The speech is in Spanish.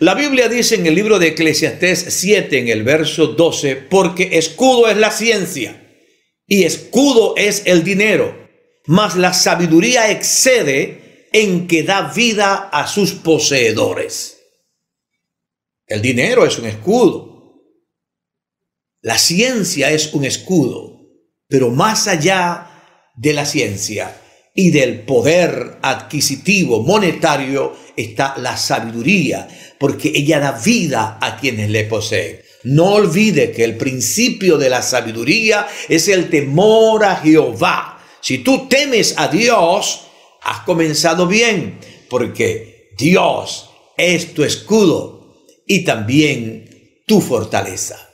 La Biblia dice en el libro de Eclesiastés 7, en el verso 12, porque escudo es la ciencia y escudo es el dinero, mas la sabiduría excede en que da vida a sus poseedores. El dinero es un escudo, la ciencia es un escudo, pero más allá de la ciencia y del poder adquisitivo monetario está la sabiduría, porque ella da vida a quienes le poseen. No olvide que el principio de la sabiduría es el temor a Jehová. Si tú temes a Dios, has comenzado bien, porque Dios es tu escudo y también tu fortaleza.